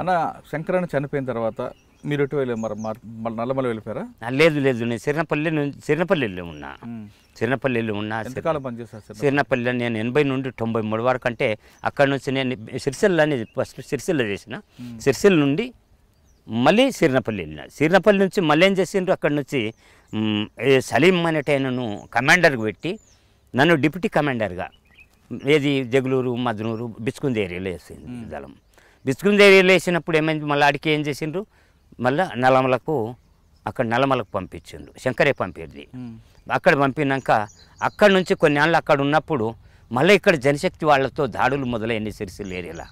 అన్న శంకరణ చనిపోయిన తర్వాత మీరు ఎటు వెళ్ళారు మరి నల్లమల వెళ్ళిపోయారా లేదు లేదు నేను సిరినపల్లి సిరినపల్లిలో ఉన్నా సిరినపల్లిలో ఉన్నా ఎంతకాలం పనిచేస్తాను సిరినపల్లిలో నేను ఎనభై నుండి తొంభై మూడు వరకు అంటే అక్కడ నుంచి నేను సిరిసిల్ల అనేది ఫస్ట్ సిరిసిల్ల చేసిన సిరిసిల్ల నుండి మళ్ళీ సిరినపల్లి వెళ్ళిన సిరినపల్లి నుంచి మళ్ళీ ఏం చేసిండ్రు అక్కడ నుంచి సలీం అనేటైనను కమాండర్కి పెట్టి నన్ను డిప్యూటీ కమాండర్గా ఏది జగులూరు మదనూరు బిచ్చుకుంది ఏరియాలో వేసింది దళం బిచ్చుకుంది ఏరియాలో వేసినప్పుడు ఏమైంది మళ్ళీ అడికి ఏం చేసిండ్రు మళ్ళీ నలమలకు అక్కడ నలమలకు పంపించిండ్రు శంకరే పంపేది అక్కడ పంపినాక అక్కడ నుంచి కొన్ని ఏళ్ళు అక్కడ ఉన్నప్పుడు మళ్ళీ ఇక్కడ జనశక్తి వాళ్ళతో దాడులు మొదలైనవి సిరిసిల్ ఏరియాలో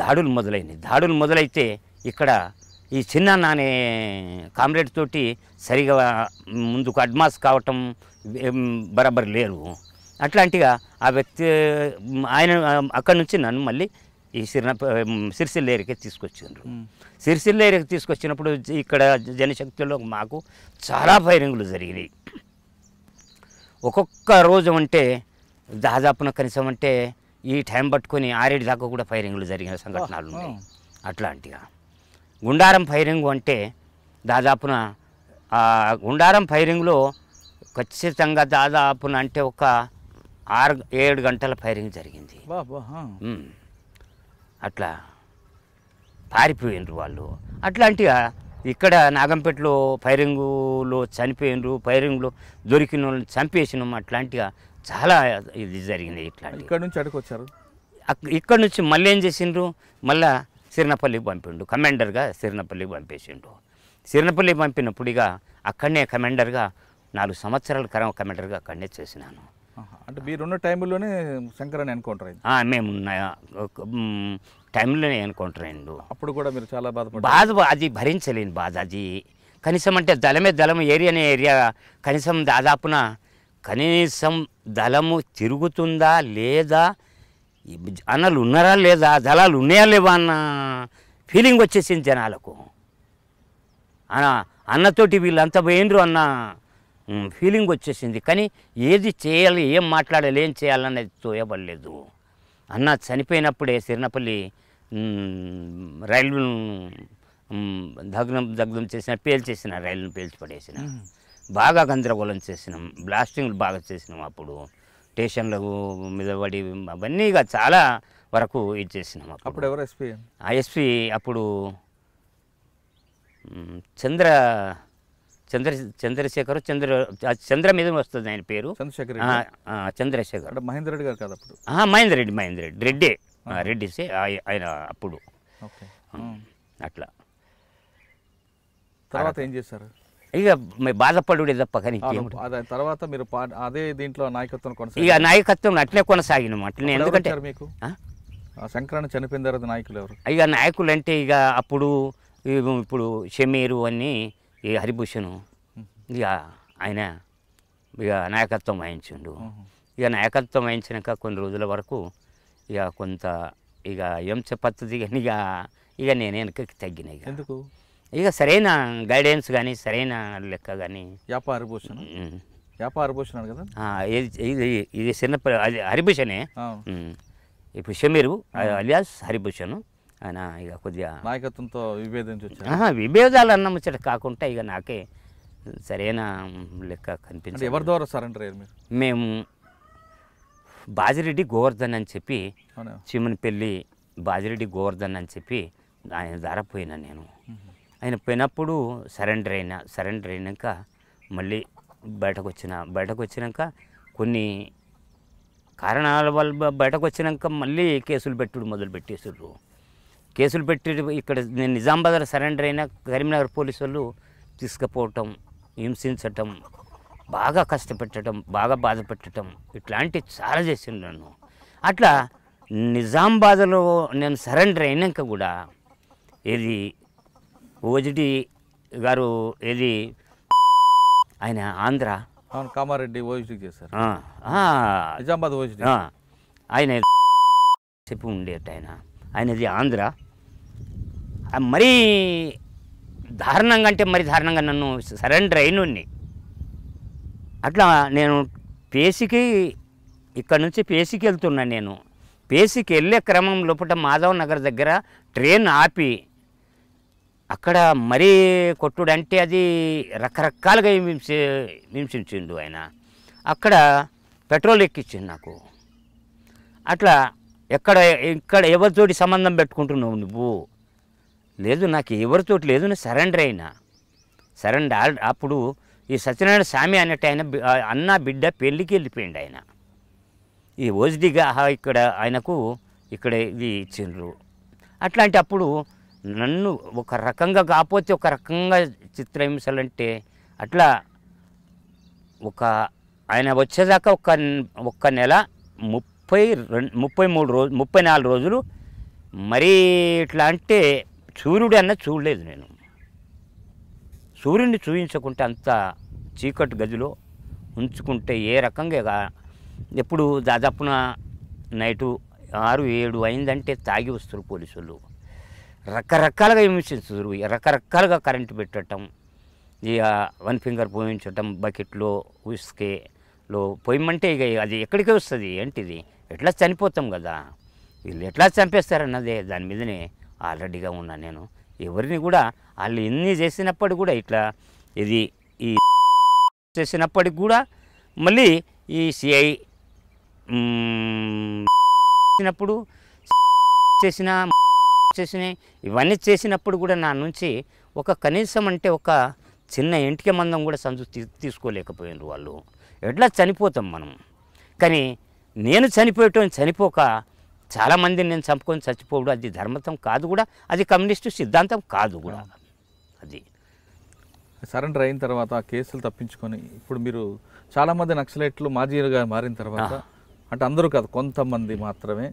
దాడులు మొదలైనవి దాడులు మొదలైతే ఇక్కడ ఈ చిన్న నానే కామ్రేడ్ తోటి సరిగా ముందుకు అడ్మాస్ కావటం బరాబర్ లేరు అట్లాంటిగా ఆ వ్యక్తి ఆయన అక్కడి నుంచి నన్ను మళ్ళీ ఈ సిరిన సిరిసిల్ల ఏరియాకి తీసుకొచ్చిండ్రు సిరిసిల్ల ఏరియాకి తీసుకొచ్చినప్పుడు ఇక్కడ జనశక్తిలో మాకు చాలా ఫైరింగ్లు జరిగినాయి ఒక్కొక్క రోజు అంటే దాదాపున కనీసం అంటే ఈ టైం పట్టుకొని ఆరేడు దాకా కూడా ఫైరింగ్లు జరిగిన సంఘటనలు ఉన్నాయి అట్లాంటిగా గుండారం ఫైరింగ్ అంటే దాదాపున గుండారం ఫైరింగ్లో ఖచ్చితంగా దాదాపున అంటే ఒక ఆరు ఏడు గంటల ఫైరింగ్ జరిగింది అట్లా పారిపోయినరు వాళ్ళు అట్లాంటిగా ఇక్కడ నాగంపేటలో ఫైరింగులో చనిపోయినరు ఫైరింగ్లో దొరికిన వాళ్ళని చంపేసినాం అట్లాంటిగా చాలా ఇది జరిగింది ఇట్లాంటి ఇక్కడ నుంచి వచ్చారు ఇక్కడ నుంచి మళ్ళీ ఏం చేసిండ్రు మళ్ళా సిరినపల్లికి పంపిండు కమాండర్గా సిరినపల్లికి పంపేసిండు సిరినపల్లికి పంపినప్పుడుగా అక్కడనే కమాండర్గా నాలుగు సంవత్సరాల క్రమ కమాండర్గా అక్కడనే చేసినాను అంటే మీరున్న టైంలోనే అని ఎన్కౌంటర్ అయింది మేము టైంలోనే ఎన్కౌంటర్ అయ్యిండు అప్పుడు కూడా మీరు చాలా బాధ బాధ అది భరించలేను బాధ అది కనీసం అంటే దళమే దళం ఏరియానే ఏరియా కనీసం దాదాపున కనీసం దళము తిరుగుతుందా లేదా అన్నలు ఉన్నారా లేదా దళాలు ఉన్నాయా లేవా అన్న ఫీలింగ్ వచ్చేసింది జనాలకు అన్న అన్నతోటి వీళ్ళంతా పోయినరు అన్న ఫీలింగ్ వచ్చేసింది కానీ ఏది చేయాలి ఏం మాట్లాడాలి ఏం చేయాలనేది తోయబడలేదు అన్న చనిపోయినప్పుడే సిరినపల్లి రైలు దగ్నం దగ్గం చేసిన పేల్చేసిన రైలును పేల్చి పడేసిన బాగా గందరగోళం చేసినాం బ్లాస్టింగ్లు బాగా చేసినాం అప్పుడు స్టేషన్ల మీద పడి అవన్నీ ఇక చాలా వరకు ఇది చేసినాం అప్పుడు ఎవరు ఎస్పీ ఆ ఎస్పీ అప్పుడు చంద్ర చంద్ర చంద్రశేఖర్ చంద్ర చంద్ర మీద వస్తుంది ఆయన పేరు చంద్రశేఖర్ చంద్రశేఖర్ అంటే మహేందర్ రెడ్డి గారు కాదు అప్పుడు మహేందర్ రెడ్డి మహేందర్ రెడ్డి రెడ్డే రెడ్డిసే ఆయన అప్పుడు అట్లా తర్వాత ఏం చేశారు ఇక బాధపడుడే తప్ప కానీ తర్వాత మీరు అదే దీంట్లో నాయకత్వం ఇక నాయకత్వం అట్లే కొనసాగిన అట్లనే ఎందుకంటే మీకు సంక్రాంతి చనిపోయిన తర్వాత నాయకులు ఎవరు ఇక నాయకులు అంటే ఇక అప్పుడు ఇప్పుడు షమీరు అన్నీ ఈ హరిభూషణ్ ఇక ఆయన ఇక నాయకత్వం వహించిండు ఇక నాయకత్వం వహించినాక కొన్ని రోజుల వరకు ఇక కొంత ఇక ఏం చెప్పత్తది కానీ ఇక ఇక నేను వెనకకి తగ్గినాయి ఎందుకు ఇక సరైన గైడెన్స్ కానీ సరైన లెక్క కానీ వ్యాపార హరిభూషణ్ వ్యాపార హరిభూషణ్ కదా ఇది ఇది చిన్న అది హరిభూషణే ఇప్పుడు షమీరు అలియాస్ హరిభూషణ్ ఆయన ఇక కొద్దిగా నాయకత్వంతో చూసి విభేదాలు అన్న ముచ్చట కాకుండా ఇక నాకే సరైన లెక్క కనిపించింది ఎవరి ద్వారా సరెండర్ అయ్యారు మీరు మేము బాజిరెడ్డి గోవర్ధన్ అని చెప్పి పెళ్ళి బాజిరెడ్డి గోవర్ధన్ అని చెప్పి ఆయన ద్వారా పోయినా నేను ఆయన పోయినప్పుడు సరెండర్ అయినా సరెండర్ అయినాక మళ్ళీ బయటకు వచ్చిన బయటకు వచ్చినాక కొన్ని కారణాల వల్ల బయటకు వచ్చినాక మళ్ళీ కేసులు పెట్టుడు మొదలు పెట్టేసారు కేసులు పెట్టి ఇక్కడ నేను నిజామాబాద్లో సరెండర్ అయినా కరీంనగర్ పోలీసు వాళ్ళు తీసుకుపోవటం హింసించటం బాగా కష్టపెట్టడం బాగా బాధ పెట్టడం ఇట్లాంటివి చాలా చేసిండు నన్ను అట్లా నిజామాబాద్లో నేను సరెండర్ అయినాక కూడా ఏది ఓజిటి గారు ఏది ఆయన ఆంధ్ర కామారెడ్డి ఓజిటి చేశారు నిజామాబాద్ ఓజిటి ఆయన చెప్పి ఉండేట ఆయన ఆయనది ఆంధ్ర మరీ దారుణంగా అంటే మరి దారుణంగా నన్ను సరెండర్ అయినుండి అట్లా నేను పేసికి ఇక్కడ నుంచి పేసికి వెళ్తున్నా నేను పేసికి వెళ్ళే క్రమం లోపల మాధవ్ నగర్ దగ్గర ట్రైన్ ఆపి అక్కడ మరీ కొట్టుడు అంటే అది రకరకాలుగా హింసి హింసించిండు ఆయన అక్కడ పెట్రోల్ ఎక్కించింది నాకు అట్లా ఎక్కడ ఇక్కడ ఎవరితోటి సంబంధం పెట్టుకుంటున్నావు నువ్వు లేదు నాకు ఎవరితోటి లేదు నేను సరెండర్ అయినా సరెండర్ అప్పుడు ఈ సత్యనారాయణ స్వామి అన్నట్టు ఆయన అన్న బిడ్డ పెళ్ళికి వెళ్ళిపోయింది ఆయన ఈ ఓజ్డిగా ఇక్కడ ఆయనకు ఇక్కడ ఇది ఇచ్చిండ్రు అట్లాంటి అప్పుడు నన్ను ఒక రకంగా కాకపోతే ఒక రకంగా చిత్రహింసలంటే అట్లా ఒక ఆయన వచ్చేదాకా ఒక ఒక్క నెల ముప్పై ముప్పై రెండు ముప్పై మూడు రోజు ముప్పై నాలుగు రోజులు మరీ ఇట్లా అంటే సూర్యుడు అన్న చూడలేదు నేను సూర్యుడిని చూపించకుంటే అంత చీకటి గదిలో ఉంచుకుంటే ఏ రకంగా ఎప్పుడు దాదాపున నైటు ఆరు ఏడు అయిందంటే తాగి వస్తారు పోలీసులు రకరకాలుగా హింసిస్తారు రకరకాలుగా కరెంటు పెట్టడం ఇక వన్ ఫింగర్ పోయించడం బకెట్లో ఉస్కేలో పొయ్యమంటే ఇక అది ఎక్కడికే వస్తుంది ఏంటిది ఎట్లా చనిపోతాం కదా వీళ్ళు ఎట్లా చంపేస్తారన్నదే దాని మీదనే ఆల్రెడీగా ఉన్నా నేను ఎవరిని కూడా వాళ్ళు ఎన్ని చేసినప్పటికి కూడా ఇట్లా ఇది ఈ చేసినప్పటికి కూడా మళ్ళీ ఈ సిఐ చేసినప్పుడు చేసిన చేసిన ఇవన్నీ చేసినప్పుడు కూడా నా నుంచి ఒక కనీసం అంటే ఒక చిన్న ఇంటికి మందం కూడా సంతృప్తి తీసుకోలేకపోయినారు వాళ్ళు ఎట్లా చనిపోతాం మనం కానీ నేను చనిపోయటం చనిపోక చాలామందిని నేను చంపుకొని చచ్చిపోవడం అది ధర్మతం కాదు కూడా అది కమ్యూనిస్టు సిద్ధాంతం కాదు కూడా అది సరెండర్ అయిన తర్వాత కేసులు తప్పించుకొని ఇప్పుడు మీరు చాలామంది నక్సలైట్లు మాజీలుగా మారిన తర్వాత అంటే అందరూ కాదు కొంతమంది మాత్రమే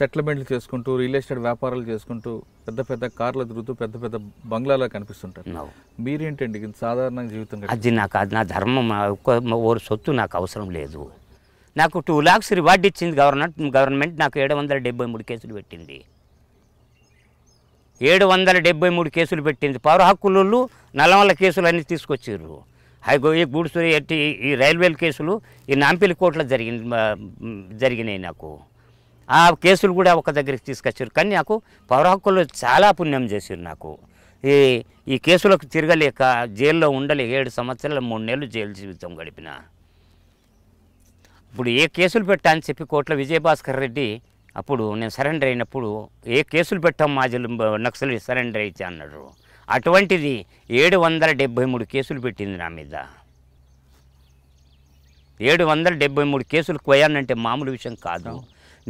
సెటిల్మెంట్లు చేసుకుంటూ రియల్ ఎస్టేట్ వ్యాపారాలు చేసుకుంటూ పెద్ద పెద్ద కార్లు తిరుగుతూ పెద్ద పెద్ద బంగ్లాలో కనిపిస్తుంటారు మీరేంటండి సాధారణ జీవితం అది నాకు అది నా ధర్మం ఒక ఓరు సొత్తు నాకు అవసరం లేదు నాకు టూ ల్యాక్స్ రివార్డ్ ఇచ్చింది గవర్నమెంట్ గవర్నమెంట్ నాకు ఏడు వందల డెబ్బై మూడు కేసులు పెట్టింది ఏడు వందల డెబ్బై మూడు కేసులు పెట్టింది పౌర హక్కులు నల్లమల్ల కేసులు అన్నీ తీసుకొచ్చారు హైగో ఈ గూడుసూరి ఎట్టి ఈ రైల్వేల కేసులు ఈ నాంపిల్లి కోర్టులో జరిగింది జరిగినాయి నాకు ఆ కేసులు కూడా ఒక దగ్గరికి తీసుకొచ్చారు కానీ నాకు పౌర హక్కులు చాలా పుణ్యం చేశారు నాకు ఈ ఈ కేసులకు తిరగలేక జైల్లో ఉండలేక ఏడు సంవత్సరాలు మూడు నెలలు జైలు జీవితం గడిపిన ఇప్పుడు ఏ కేసులు పెట్టా అని చెప్పి కోట్ల విజయభాస్కర్ రెడ్డి అప్పుడు నేను సరెండర్ అయినప్పుడు ఏ కేసులు పెట్టాం మాజీలు నక్సలు సరెండర్ అయితే అన్నాడు అటువంటిది ఏడు వందల డెబ్భై మూడు కేసులు పెట్టింది నా మీద ఏడు వందల డెబ్బై మూడు కేసులు కోయానంటే మామూలు విషయం కాదు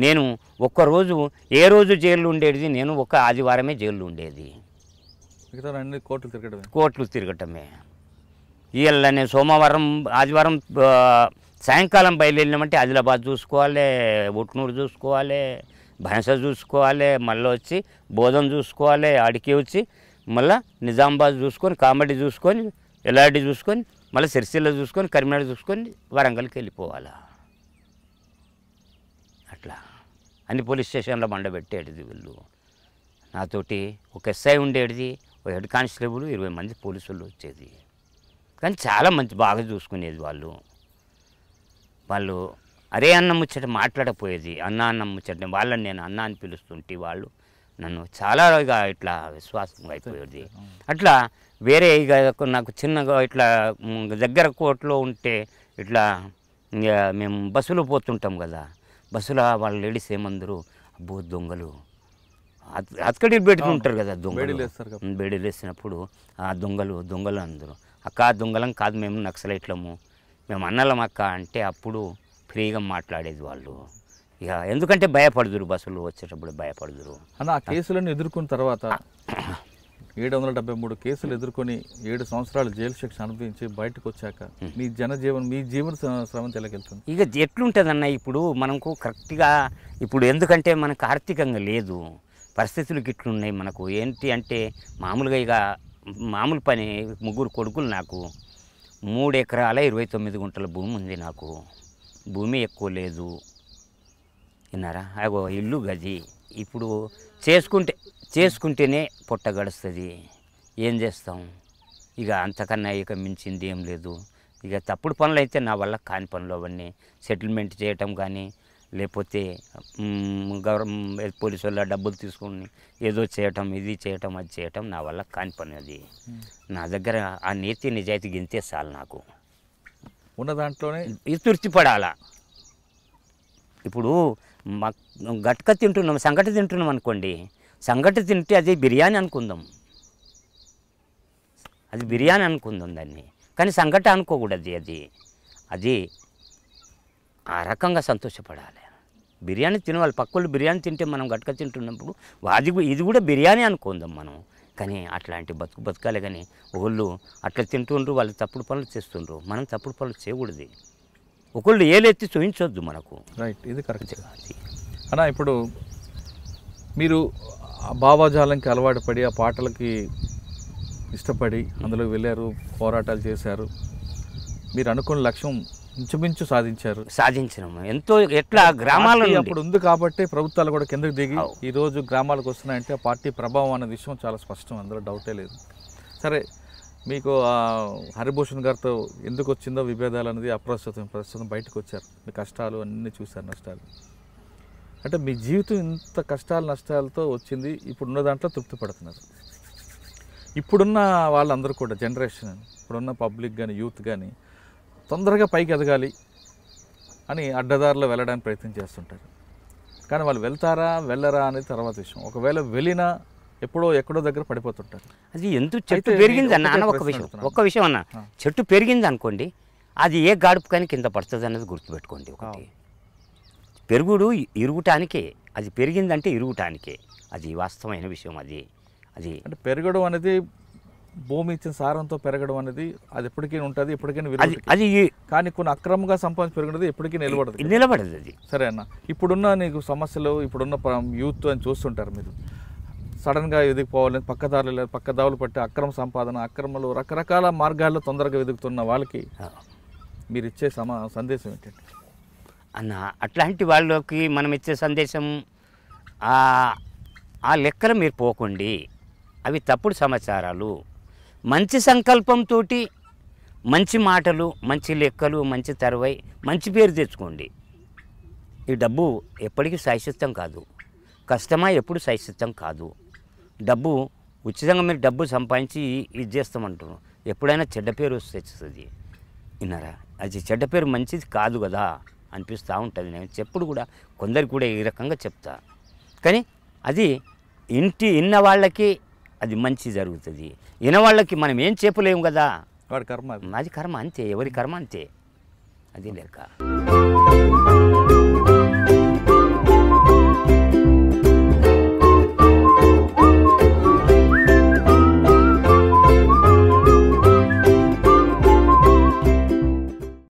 నేను ఒక్కరోజు ఏ రోజు జైల్లో ఉండేది నేను ఒక ఆదివారమే జైల్లో ఉండేది కోట్లు తిరగటమే కోట్లు తిరగటమే ఇవాళ నేను సోమవారం ఆదివారం సాయంకాలం బయలుదేరినామంటే ఆదిలాబాద్ చూసుకోవాలి ఉట్నూరు చూసుకోవాలి భైంస చూసుకోవాలి మళ్ళీ వచ్చి బోధం చూసుకోవాలి ఆడికి వచ్చి మళ్ళీ నిజామాబాద్ చూసుకొని కామెడీ చూసుకొని ఎల్లాడి చూసుకొని మళ్ళీ సిరిసిల్ల చూసుకొని కరీంనగర్ చూసుకొని వరంగల్కి వెళ్ళిపోవాలా అట్లా అన్ని పోలీస్ స్టేషన్లో మండబెట్టేటిది వీళ్ళు నాతోటి ఒక ఎస్ఐ ఉండేటిది ఒక హెడ్ కానిస్టేబుల్ ఇరవై మంది పోలీసులు వచ్చేది కానీ చాలా మంచి బాగా చూసుకునేది వాళ్ళు వాళ్ళు అరే అన్న ముచ్చట మాట్లాడకపోయేది అన్న అన్న ముచ్చట వాళ్ళని నేను అన్న అని పిలుస్తుంటే వాళ్ళు నన్ను చాలా ఇట్లా విశ్వాసం అయిపోయేది అట్లా వేరే ఇక నాకు చిన్నగా ఇట్లా దగ్గర కోట్లో ఉంటే ఇట్లా మేము బస్సులో పోతుంటాం కదా బస్సులో వాళ్ళ లేడీస్ ఏమందరూ అబ్బో దొంగలు అతకడి పెట్టుకుంటారు కదా దొంగలు బేడీలు వేసినప్పుడు ఆ దొంగలు దొంగలు అందరూ అక్క దొంగలం కాదు మేము నక్సలైట్లము మేము అన్నలం అక్క అంటే అప్పుడు ఫ్రీగా మాట్లాడేది వాళ్ళు ఇక ఎందుకంటే భయపడదురు బస్సులు వచ్చేటప్పుడు భయపడదురు అన్న ఆ కేసులను ఎదుర్కొన్న తర్వాత ఏడు వందల డెబ్బై మూడు కేసులు ఎదుర్కొని ఏడు సంవత్సరాలు జైలు శిక్ష అనుభవించి బయటకు వచ్చాక మీ జనజీవనం మీ జీవన శ్రమం తెలకెళ్తుంది ఇక ఎట్లుంటుందన్న ఇప్పుడు మనకు కరెక్ట్గా ఇప్పుడు ఎందుకంటే మనకు ఆర్థికంగా లేదు పరిస్థితులు గిట్లున్నాయి మనకు ఏంటి అంటే మామూలుగా ఇక మామూలు పని ముగ్గురు కొడుకులు నాకు మూడు ఎకరాల ఇరవై తొమ్మిది గుంటల భూమి ఉంది నాకు భూమి ఎక్కువ లేదు విన్నారా అగో ఇల్లు గది ఇప్పుడు చేసుకుంటే చేసుకుంటేనే పొట్ట గడుస్తుంది ఏం చేస్తాం ఇక అంతకన్నా ఇక మించింది ఏం లేదు ఇక తప్పుడు పనులు అయితే నా వల్ల కాని పనులు అవన్నీ సెటిల్మెంట్ చేయటం కానీ లేకపోతే గవర్నమెంట్ పోలీసు వాళ్ళ డబ్బులు తీసుకుని ఏదో చేయటం ఇది చేయటం అది చేయటం నా వల్ల కాని పని అది నా దగ్గర ఆ నీతి నిజాయితీ గింతే చాలు నాకు ఉన్న దాంట్లోనే ఇది తృప్తిపడాలా ఇప్పుడు మా గట్క తింటున్నాం సంగటి తింటున్నాం అనుకోండి సంగటి తింటే అది బిర్యానీ అనుకుందాం అది బిర్యానీ అనుకుందాం దాన్ని కానీ సంగటి అనుకోకూడదు అది అది ఆ రకంగా సంతోషపడాలి బిర్యానీ తినవాలి పక్కలు బిర్యానీ తింటే మనం గట్క తింటున్నప్పుడు అది ఇది కూడా బిర్యానీ అనుకుందాం మనం కానీ అట్లాంటి బతుకు బతకాలి కానీ ఒకళ్ళు అట్లా తింటుండ్రు వాళ్ళు తప్పుడు పనులు చేస్తుండ్రు మనం తప్పుడు పనులు చేయకూడదు ఒకళ్ళు ఏలెత్తి చూపించొద్దు మనకు రైట్ ఇది కరెక్ట్ అన్నా ఇప్పుడు మీరు భావజాలంకి అలవాటు పడి ఆ పాటలకి ఇష్టపడి అందులోకి వెళ్ళారు పోరాటాలు చేశారు మీరు అనుకున్న లక్ష్యం ఇంచుమించు సాధించారు సాధించిన ఎంతో ఎట్లా గ్రామాల అప్పుడు ఉంది కాబట్టి ప్రభుత్వాలు కూడా కిందకు దిగి ఈ రోజు గ్రామాలకు వస్తున్నాయంటే ఆ పార్టీ ప్రభావం అనే విషయం చాలా స్పష్టం అందులో డౌటే లేదు సరే మీకు హరిభూషణ్ గారితో ఎందుకు వచ్చిందో విభేదాలు అనేది అప్రస్తుతం ప్రస్తుతం బయటకు వచ్చారు మీ కష్టాలు అన్నీ చూశారు నష్టాలు అంటే మీ జీవితం ఇంత కష్టాలు నష్టాలతో వచ్చింది ఇప్పుడున్న దాంట్లో తృప్తి పడుతున్నారు ఇప్పుడున్న వాళ్ళందరూ కూడా జనరేషన్ ఇప్పుడున్న పబ్లిక్ కానీ యూత్ కానీ తొందరగా పైకి ఎదగాలి అని అడ్డదారిలో వెళ్ళడానికి ప్రయత్నం చేస్తుంటారు కానీ వాళ్ళు వెళ్తారా వెళ్ళరా అనేది తర్వాత విషయం ఒకవేళ వెళ్ళినా ఎప్పుడో ఎక్కడో దగ్గర పడిపోతుంటారు అది ఎందుకు చెట్టు పెరిగింది అన్న అన్న ఒక విషయం ఒక విషయం అన్న చెట్టు పెరిగింది అనుకోండి అది ఏ గాడుపు కానీ కింద పడుతుంది అన్నది గుర్తుపెట్టుకోండి ఒకటి పెరుగుడు ఇరుగుటానికే అది పెరిగిందంటే ఇరుగుటానికే అది వాస్తవమైన విషయం అది అది అంటే పెరగడం అనేది భూమి ఇచ్చిన సారంతో పెరగడం అనేది అది ఎప్పటికీ ఉంటుంది ఎప్పటికైనా అది కానీ కొన్ని అక్రమంగా సంపాదించి పెరిగినది ఎప్పటికీ నిలబడదు నిలబడదు అది సరే అన్న ఇప్పుడున్న నీకు సమస్యలు ఇప్పుడున్న యూత్ అని చూస్తుంటారు మీరు సడన్గా ఎదిగిపోవాలి పక్క లేదు పక్క దావులు పట్టి అక్రమ సంపాదన అక్రమలు రకరకాల మార్గాల్లో తొందరగా ఎదుగుతున్న వాళ్ళకి మీరు ఇచ్చే సమా సందేశం ఏంటండి అన్న అట్లాంటి వాళ్ళకి మనం ఇచ్చే సందేశం ఆ లెక్కలు మీరు పోకండి అవి తప్పుడు సమాచారాలు మంచి సంకల్పంతో మంచి మాటలు మంచి లెక్కలు మంచి తరవై మంచి పేరు తెచ్చుకోండి ఈ డబ్బు ఎప్పటికీ శాశ్వతం కాదు కష్టమా ఎప్పుడు శాశ్వతం కాదు డబ్బు ఉచితంగా మీరు డబ్బు సంపాదించి ఇది చేస్తామంటున్నాం ఎప్పుడైనా చెడ్డ పేరు వస్తుంది విన్నారా అది చెడ్డ పేరు మంచిది కాదు కదా అనిపిస్తూ ఉంటుంది నేను చెప్పుడు కూడా కొందరికి కూడా ఈ రకంగా చెప్తా కానీ అది ఇంటి ఇన్న వాళ్ళకి అది మంచి జరుగుతుంది వినవాళ్ళకి మనం ఏం చెప్పలేము కదా వాడి కర్మ అది కర్మ అంతే ఎవరి కర్మ అంతే అది లెక్క